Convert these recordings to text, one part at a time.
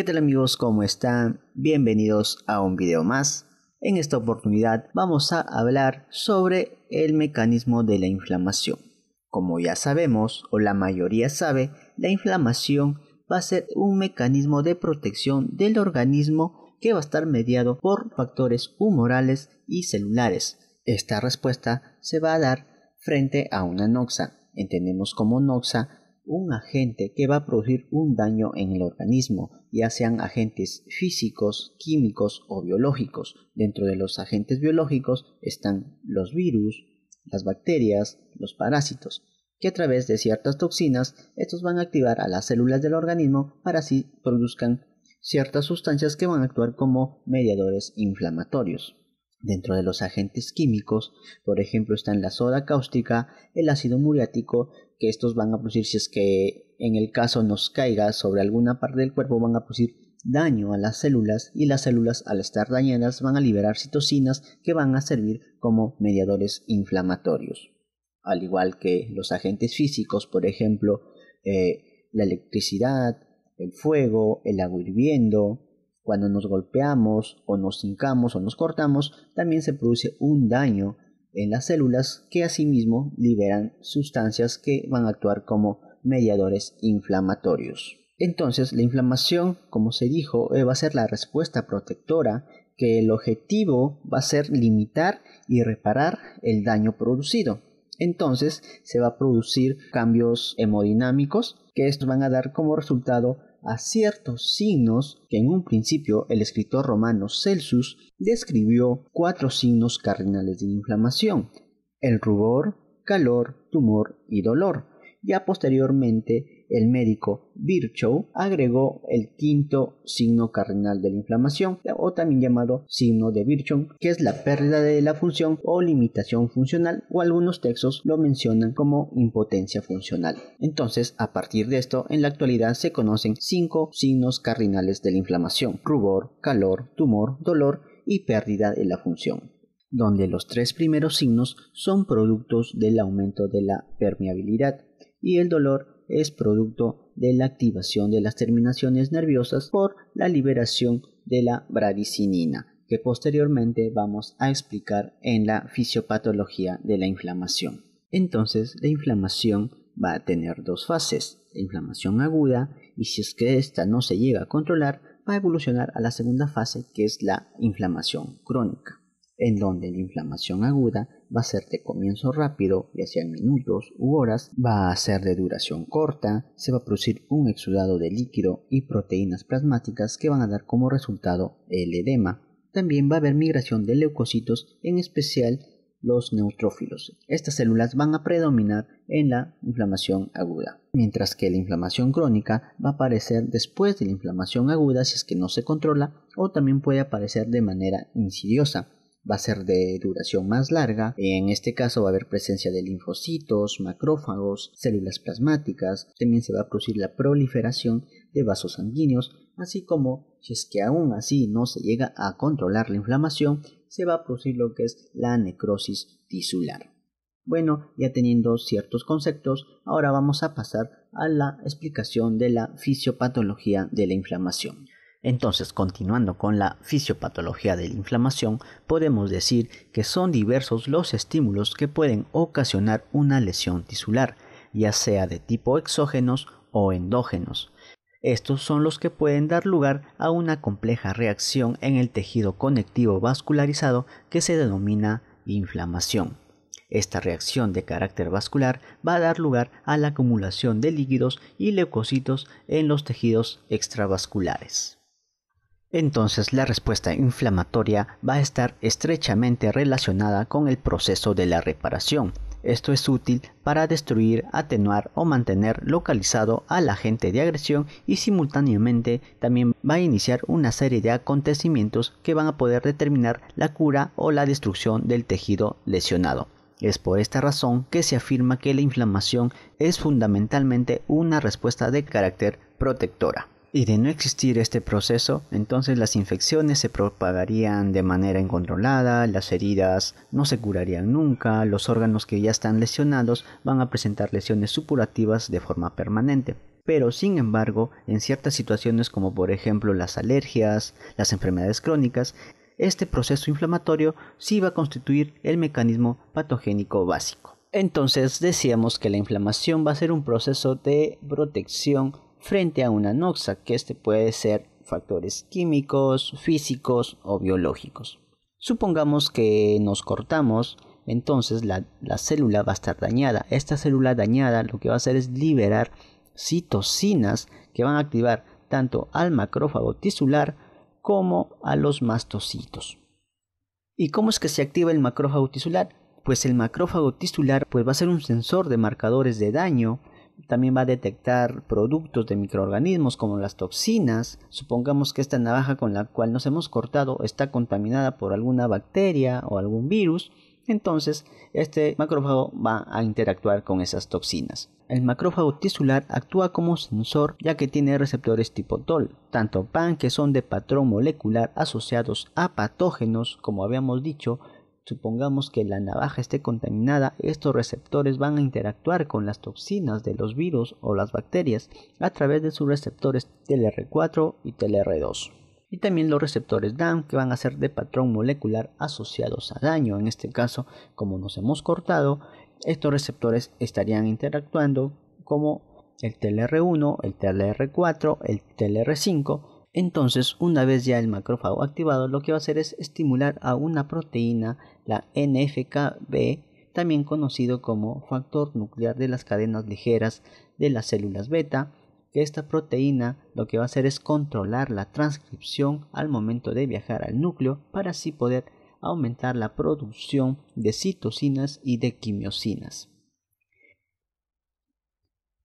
¿Qué tal amigos? ¿Cómo están? Bienvenidos a un video más. En esta oportunidad vamos a hablar sobre el mecanismo de la inflamación. Como ya sabemos, o la mayoría sabe, la inflamación va a ser un mecanismo de protección del organismo que va a estar mediado por factores humorales y celulares. Esta respuesta se va a dar frente a una noxa. Entendemos como noxa un agente que va a producir un daño en el organismo, ya sean agentes físicos, químicos o biológicos. Dentro de los agentes biológicos están los virus, las bacterias, los parásitos, que a través de ciertas toxinas estos van a activar a las células del organismo para así produzcan ciertas sustancias que van a actuar como mediadores inflamatorios. Dentro de los agentes químicos, por ejemplo, están la soda cáustica, el ácido muriático, que estos van a producir, si es que en el caso nos caiga sobre alguna parte del cuerpo, van a producir daño a las células y las células al estar dañadas van a liberar citocinas que van a servir como mediadores inflamatorios. Al igual que los agentes físicos, por ejemplo, eh, la electricidad, el fuego, el agua hirviendo, cuando nos golpeamos o nos hincamos o nos cortamos, también se produce un daño en las células que asimismo liberan sustancias que van a actuar como mediadores inflamatorios. Entonces, la inflamación, como se dijo, eh, va a ser la respuesta protectora que el objetivo va a ser limitar y reparar el daño producido. Entonces, se va a producir cambios hemodinámicos que estos van a dar como resultado a ciertos signos que en un principio el escritor romano Celsus describió cuatro signos cardinales de inflamación, el rubor, calor, tumor y dolor, ya posteriormente el médico Virchow agregó el quinto signo cardinal de la inflamación, o también llamado signo de Virchow, que es la pérdida de la función o limitación funcional, o algunos textos lo mencionan como impotencia funcional. Entonces, a partir de esto, en la actualidad se conocen cinco signos cardinales de la inflamación: rubor, calor, tumor, dolor y pérdida de la función donde los tres primeros signos son productos del aumento de la permeabilidad y el dolor es producto de la activación de las terminaciones nerviosas por la liberación de la bradicinina, que posteriormente vamos a explicar en la fisiopatología de la inflamación. Entonces, la inflamación va a tener dos fases, la inflamación aguda, y si es que esta no se llega a controlar, va a evolucionar a la segunda fase, que es la inflamación crónica, en donde la inflamación aguda va a ser de comienzo rápido, ya sea minutos u horas, va a ser de duración corta, se va a producir un exudado de líquido y proteínas plasmáticas que van a dar como resultado el edema. También va a haber migración de leucocitos, en especial los neutrófilos. Estas células van a predominar en la inflamación aguda, mientras que la inflamación crónica va a aparecer después de la inflamación aguda si es que no se controla o también puede aparecer de manera insidiosa va a ser de duración más larga. En este caso va a haber presencia de linfocitos, macrófagos, células plasmáticas. También se va a producir la proliferación de vasos sanguíneos, así como si es que aún así no se llega a controlar la inflamación, se va a producir lo que es la necrosis tisular. Bueno, ya teniendo ciertos conceptos, ahora vamos a pasar a la explicación de la fisiopatología de la inflamación. Entonces, continuando con la fisiopatología de la inflamación, podemos decir que son diversos los estímulos que pueden ocasionar una lesión tisular, ya sea de tipo exógenos o endógenos. Estos son los que pueden dar lugar a una compleja reacción en el tejido conectivo vascularizado que se denomina inflamación. Esta reacción de carácter vascular va a dar lugar a la acumulación de líquidos y leucocitos en los tejidos extravasculares entonces la respuesta inflamatoria va a estar estrechamente relacionada con el proceso de la reparación. Esto es útil para destruir, atenuar o mantener localizado al agente de agresión y simultáneamente también va a iniciar una serie de acontecimientos que van a poder determinar la cura o la destrucción del tejido lesionado. Es por esta razón que se afirma que la inflamación es fundamentalmente una respuesta de carácter protectora. Y de no existir este proceso, entonces las infecciones se propagarían de manera incontrolada, las heridas no se curarían nunca, los órganos que ya están lesionados van a presentar lesiones supurativas de forma permanente. Pero sin embargo, en ciertas situaciones como por ejemplo las alergias, las enfermedades crónicas, este proceso inflamatorio sí va a constituir el mecanismo patogénico básico. Entonces decíamos que la inflamación va a ser un proceso de protección frente a una noxa, que este puede ser factores químicos, físicos o biológicos. Supongamos que nos cortamos, entonces la, la, célula va a estar dañada. Esta célula dañada lo que va a hacer es liberar citocinas que van a activar tanto al macrófago tisular como a los mastocitos. ¿Y cómo es que se activa el macrófago tisular? Pues el macrófago tisular pues va a ser un sensor de marcadores de daño también va a detectar productos de microorganismos como las toxinas. Supongamos que esta navaja con la cual nos hemos cortado está contaminada por alguna bacteria o algún virus. Entonces, este macrófago va a interactuar con esas toxinas. El macrófago tisular actúa como sensor ya que tiene receptores tipo TOL, tanto PAN que son de patrón molecular asociados a patógenos, como habíamos dicho, Supongamos que la navaja esté contaminada, estos receptores van a interactuar con las toxinas de los virus o las bacterias a través de sus receptores TLR4 y TLR2. Y también los receptores DAM que van a ser de patrón molecular asociados a daño. En este caso, como nos hemos cortado, estos receptores estarían interactuando como el TLR1, el TLR4, el TLR5 entonces, una vez ya el macrófago activado, lo que va a hacer es estimular a una proteína, la NFKB, también conocido como factor nuclear de las cadenas ligeras de las células beta, que esta proteína lo que va a hacer es controlar la transcripción al momento de viajar al núcleo para así poder aumentar la producción de citocinas y de quimiosinas.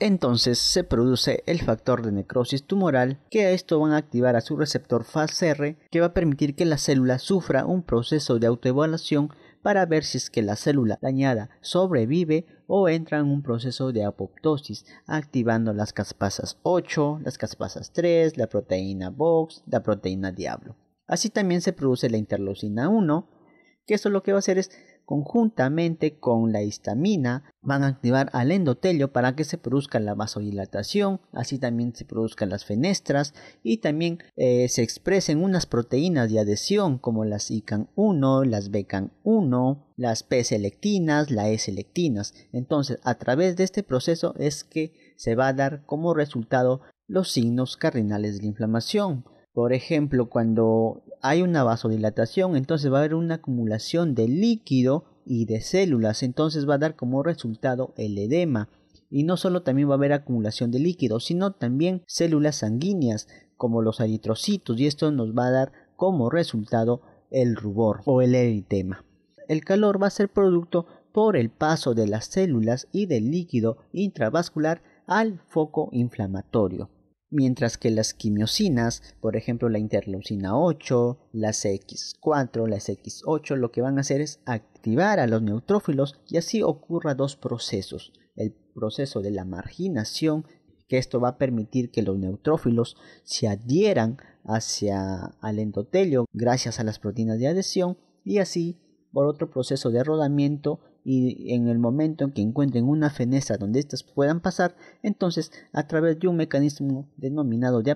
Entonces se produce el factor de necrosis tumoral que a esto van a activar a su receptor FASR que va a permitir que la célula sufra un proceso de autoevaluación para ver si es que la célula dañada sobrevive o entra en un proceso de apoptosis, activando las caspasas 8, las caspasas 3, la proteína Vox, la proteína Diablo. Así también se produce la interleucina 1, que eso lo que va a hacer es conjuntamente con la histamina van a activar al endotelio para que se produzca la vasodilatación, así también se produzcan las fenestras y también eh, se expresen unas proteínas de adhesión como las ICAN1, las BECAN1, las P-selectinas, las s e selectinas Entonces, a través de este proceso es que se va a dar como resultado los signos cardinales de la inflamación. Por ejemplo, cuando hay una vasodilatación, entonces va a haber una acumulación de líquido y de células, entonces va a dar como resultado el edema. Y no solo también va a haber acumulación de líquido, sino también células sanguíneas como los eritrocitos y esto nos va a dar como resultado el rubor o el eritema. El calor va a ser producto por el paso de las células y del líquido intravascular al foco inflamatorio mientras que las quimiosinas, por ejemplo la interleucina 8, las X4, las X8, lo que van a hacer es activar a los neutrófilos y así ocurra dos procesos. El proceso de la marginación, que esto va a permitir que los neutrófilos se adhieran hacia al endotelio gracias a las proteínas de adhesión y así por otro proceso de rodamiento y en el momento en que encuentren una fenestra donde éstas puedan pasar, entonces a través de un mecanismo denominado de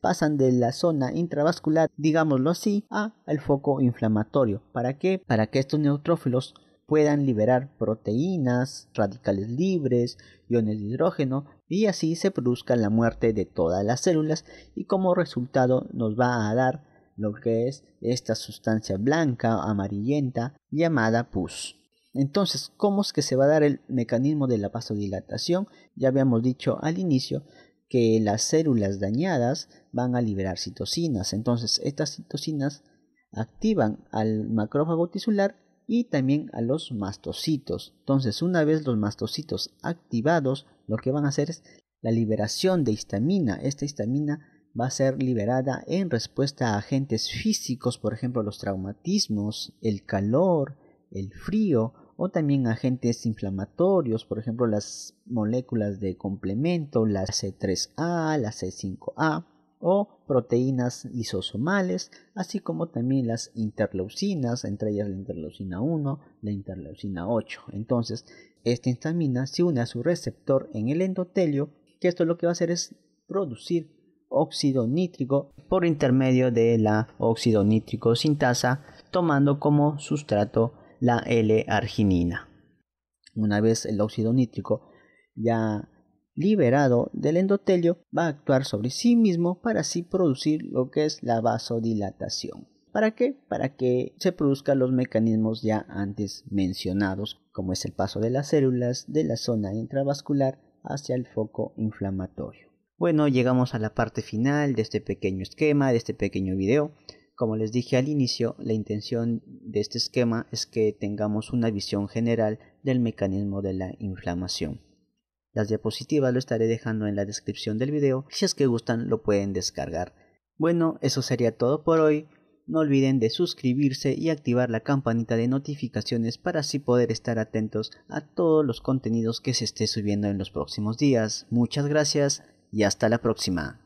pasan de la zona intravascular, digámoslo así, a el foco inflamatorio. ¿Para qué? Para que estos neutrófilos puedan liberar proteínas, radicales libres, iones de hidrógeno y así se produzca la muerte de todas las células y como resultado nos va a dar lo que es esta sustancia blanca, amarillenta, llamada pus. Entonces, ¿cómo es que se va a dar el mecanismo de la vasodilatación? Ya habíamos dicho al inicio que las células dañadas van a liberar citocinas. Entonces, estas citocinas activan al macrófago tisular y también a los mastocitos. Entonces, una vez los mastocitos activados, lo que van a hacer es la liberación de histamina. Esta histamina va a ser liberada en respuesta a agentes físicos, por ejemplo los traumatismos, el calor, el frío o también agentes inflamatorios, por ejemplo las moléculas de complemento, la C3A, la C5A o proteínas lisosomales, así como también las interleucinas, entre ellas la interleucina 1, la interleucina 8. Entonces, esta histamina se une a su receptor en el endotelio, que esto lo que va a hacer es producir óxido nítrico por intermedio de la óxido nítrico sintasa, tomando como sustrato la L-arginina. Una vez el óxido nítrico ya liberado del endotelio, va a actuar sobre sí mismo para así producir lo que es la vasodilatación. ¿Para qué? Para que se produzcan los mecanismos ya antes mencionados, como es el paso de las células de la zona intravascular hacia el foco inflamatorio. Bueno, llegamos a la parte final de este pequeño esquema, de este pequeño video. Como les dije al inicio, la intención de este esquema es que tengamos una visión general del mecanismo de la inflamación. Las diapositivas lo estaré dejando en la descripción del video, si es que gustan lo pueden descargar. Bueno, eso sería todo por hoy. No olviden de suscribirse y activar la campanita de notificaciones para así poder estar atentos a todos los contenidos que se esté subiendo en los próximos días. Muchas gracias y hasta la próxima.